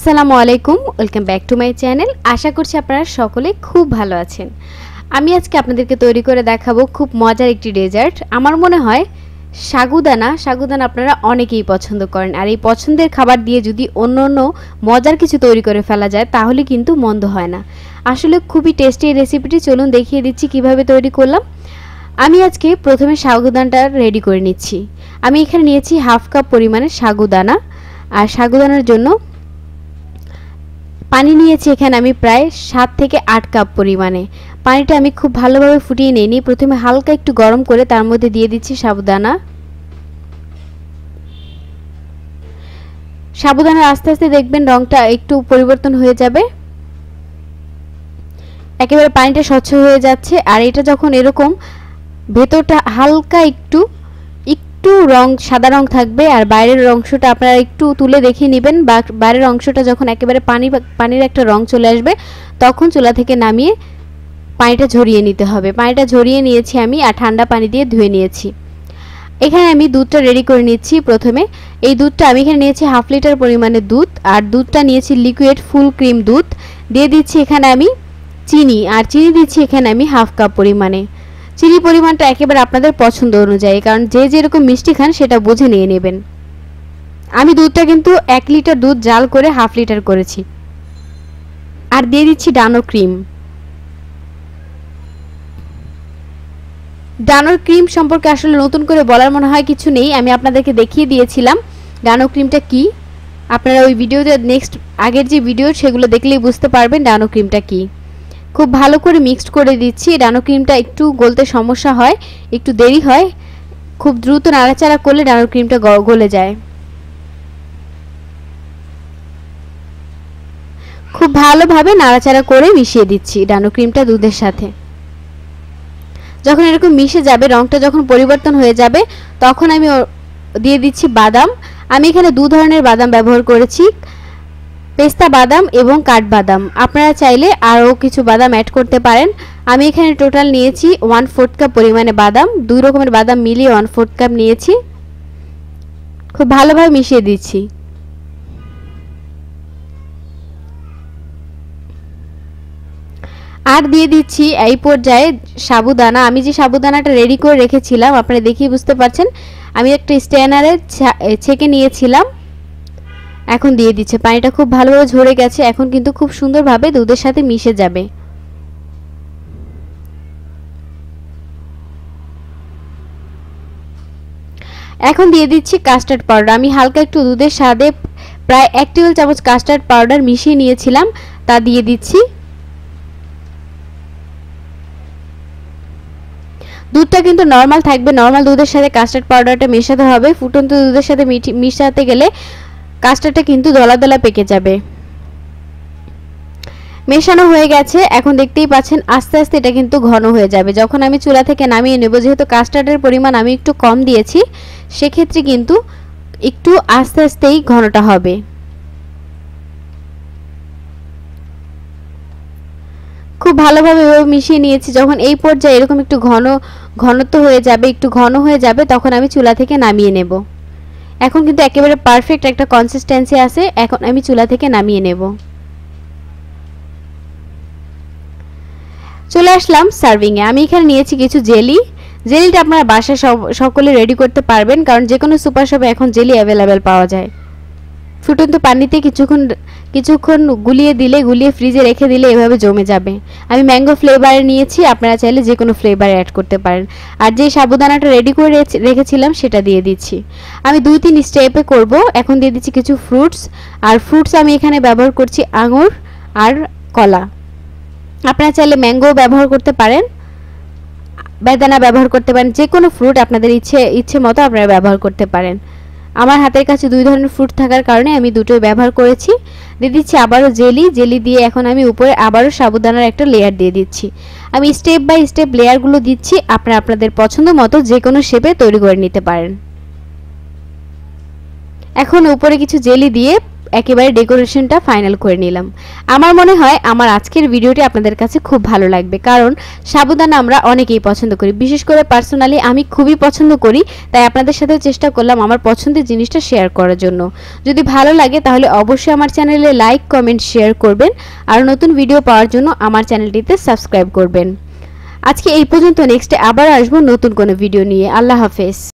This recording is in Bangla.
আসসালামু আলাইকুম welcome back to my channel আশা করছি আপনারা সকলে খুব ভালো আছেন আমি আজকে আপনাদেরকে তৈরি করে দেখাবো খুব মজার একটি ডেজার্ট আমার মনে হয় সাগুদানা সাগুদানা আপনারা অনেকেই পছন্দ করেন আর এই পছন্দের খাবার দিয়ে যদি অন্য অন্য মজার কিছু তৈরি করে ফেলা যায় তাহলে কিন্তু মন্দ হয় না আসলে খুবই টেস্টি এই রেসিপিটি চলুন দেখিয়ে দিচ্ছি কিভাবে তৈরি করলাম আমি আজকে প্রথমে সাগুদানটা রেডি করে নিচ্ছি আমি এখানে নিয়েছি হাফ কাপ পরিমাণে সাগুদানা আর সাগুদানার জন্য পানি নিয়েছি এখানে আমি প্রায় সাত থেকে আট কাপ পরিমাণে পানিটা আমি খুব ভালোভাবে ফুটিয়ে নিইনি প্রথমে হালকা একটু গরম করে তার মধ্যে দিয়ে দিচ্ছি সাবুদানা সাবুদানা আস্তে আস্তে দেখবেন রঙটা একটু পরিবর্তন হয়ে যাবে একেবারে পানিটা স্বচ্ছ হয়ে যাচ্ছে আর এটা যখন এরকম ভেতরটা হালকা একটু একটু রং সাদা রং থাকবে আর বাইরের অংশটা আপনারা একটু তুলে দেখিয়ে নেবেন বা বাইরের অংশটা যখন একেবারে পানি পানির একটা রং চলে আসবে তখন চুলা থেকে নামিয়ে পানিটা ঝরিয়ে নিতে হবে পানিটা ঝরিয়ে নিয়েছি আমি আর ঠান্ডা পানি দিয়ে ধুয়ে নিয়েছি এখানে আমি দুধটা রেডি করে নিচ্ছি প্রথমে এই দুধটা আমি এখানে নিয়েছি হাফ লিটার পরিমাণে দুধ আর দুধটা নিয়েছি লিকুইড ফুল ক্রিম দুধ দিয়ে দিচ্ছি এখানে আমি চিনি আর চিনি দিচ্ছি এখানে আমি হাফ কাপ পরিমাণে চিনি পরিমাণটা একেবারে আপনাদের পছন্দ অনুযায়ী কারণ যে যেরকম মিষ্টি খান সেটা বুঝে নিয়ে নেবেন আমি দুধটা কিন্তু এক লিটার দুধ জাল করে হাফ লিটার করেছি আর দিয়ে দিচ্ছি ডানো ক্রিম ডানোর ক্রিম সম্পর্কে আসলে নতুন করে বলার মনে হয় কিছু নেই আমি আপনাদেরকে দেখিয়ে দিয়েছিলাম ডানো ক্রিমটা কি আপনারা ওই ভিডিওতে নেক্সট আগের যে ভিডিও সেগুলো দেখলেই বুঝতে পারবেন ডানো ক্রিমটা কী খুব ভালো করে মিক্সড করে দিচ্ছি ডানো ক্রিমটা একটু গলতে সমস্যা হয় একটু দেরি হয় খুব দ্রুত নাড়াচাড়া করলে ডানো ক্রিমটা গলে যায় খুব ভালোভাবে নাড়াচাড়া করে মিশিয়ে দিচ্ছি ডানো ক্রিমটা দুধের সাথে যখন এরকম মিশে যাবে রঙটা যখন পরিবর্তন হয়ে যাবে তখন আমি দিয়ে দিচ্ছি বাদাম আমি এখানে দু ধরনের বাদাম ব্যবহার করেছি পেস্তা বাদাম এবং কাঠবাদাম আপনারা চাইলে আরও কিছু বাদাম অ্যাড করতে পারেন আমি এখানে টোটাল নিয়েছি ওয়ান ফোর্থ কাপ পরিমাণে বাদাম দুই রকমের বাদাম মিলিয়ে ওয়ান ফোর্থ কাপ নিয়েছি খুব ভালোভাবে মিশিয়ে দিচ্ছি আর দিয়ে দিচ্ছি এই পর্যায়ে সাবুদানা আমি যে সাবুদানাটা রেডি করে রেখেছিলাম আপনারা দেখিয়ে বুঝতে পারছেন আমি একটা স্ট্যানারে ছেঁকে নিয়েছিলাম এখন দিয়ে দিচ্ছে পানিটা খুব ভালোভাবে ঝরে গেছে এখন কিন্তু খুব সুন্দরভাবে দুধের সাথে মিশে যাবে এখন দিয়ে দিচ্ছি কাস্টার্ড পাউডার আমি হালকা একটু দুধের স্বাদে প্রায় এক টেবিল চামচ কাস্টার্ড পাউডার মিশিয়ে নিয়েছিলাম তা দিয়ে দিচ্ছি দুধটা কিন্তু নর্মাল থাকবে নর্মাল দুধের সাথে কাস্টার্ড পাউডারটা মেশাতে হবে ফুটন্ত দুধের সাথে মিশাতে গেলে কাজটাটা কিন্তু দলা দলা পেকে যাবে মেশানো হয়ে গেছে এখন দেখতেই পাচ্ছেন আস্তে আস্তে এটা কিন্তু ঘন হয়ে যাবে যখন আমি চুলা থেকে নামিয়ে নেব যেহেতু কাস্টার্ডের পরিমাণ আমি একটু কম দিয়েছি সেক্ষেত্রে কিন্তু একটু আস্তে আস্তেই ঘনটা হবে খুব ভালোভাবে মিশিয়ে নিয়েছি যখন এই পর্যায়ে এরকম একটু ঘন ঘনত্ব হয়ে যাবে একটু ঘন হয়ে যাবে তখন আমি চুলা থেকে নামিয়ে নেব এখন কিন্তু একেবারে পারফেক্ট একটা কনসিস্টেন্সি আছে এখন আমি চুলা থেকে নামিয়ে নেব চলে আসলাম সার্ভিংয়ে আমি এখানে নিয়েছি কিছু জেলি জেলিটা আপনারা বাসায় সকলে রেডি করতে পারবেন কারণ যে কোনো সুপার শপে এখন জেলি অ্যাভেলেবেল পাওয়া যায় ফুটন্ত পানিতে কিছুক্ষণ কিছুক্ষণ গুলিয়ে দিলে গুলিয়ে ফ্রিজে রেখে দিলে এভাবে জমে যাবে আমি ম্যাঙ্গো ফ্লেভার নিয়েছি আপনারা চাইলে যে কোনো ফ্লেভার অ্যাড করতে পারেন আর যে সাবুদানাটা রেডি করে রেখেছিলাম সেটা দিয়ে দিচ্ছি আমি দুই তিন স্টেপে করব এখন দিয়ে দিচ্ছি কিছু ফ্রুটস আর ফ্রুটস আমি এখানে ব্যবহার করছি আঙুর আর কলা আপনারা চাইলে ম্যাঙ্গো ব্যবহার করতে পারেন বেদানা ব্যবহার করতে পারেন যে কোনো ফ্রুট আপনাদের ইচ্ছে ইচ্ছে মতো আপনারা ব্যবহার করতে পারেন আমার হাতের কাছে দুই ধরনের ফ্রুট থাকার কারণে আমি দুটোই ব্যবহার করেছি দিয়ে দিচ্ছি আবারও জেলি জেলি দিয়ে এখন আমি উপরে আবারও সাবুদানার একটা লেয়ার দিয়ে দিচ্ছি আমি স্টেপ বাই স্টেপ লেয়ারগুলো দিচ্ছি আপনারা আপনাদের পছন্দ মতো যে কোনো শেপে তৈরি করে নিতে পারেন এখন উপরে কিছু জেলি দিয়ে একেবারে ডেকোরেশনটা ফাইনাল করে নিলাম আমার মনে হয় আমার আজকের ভিডিওটি আপনাদের কাছে খুব ভালো লাগবে কারণ সাবুদানা আমরা অনেকেই পছন্দ করি বিশেষ করে পার্সোনালি আমি খুবই পছন্দ করি তাই আপনাদের সাথে চেষ্টা করলাম আমার পছন্দের জিনিসটা শেয়ার করার জন্য যদি ভালো লাগে তাহলে অবশ্যই আমার চ্যানেলে লাইক কমেন্ট শেয়ার করবেন আর নতুন ভিডিও পাওয়ার জন্য আমার চ্যানেলটিতে সাবস্ক্রাইব করবেন আজকে এই পর্যন্ত নেক্সটে আবার আসবো নতুন কোনো ভিডিও নিয়ে আল্লাহ হাফেজ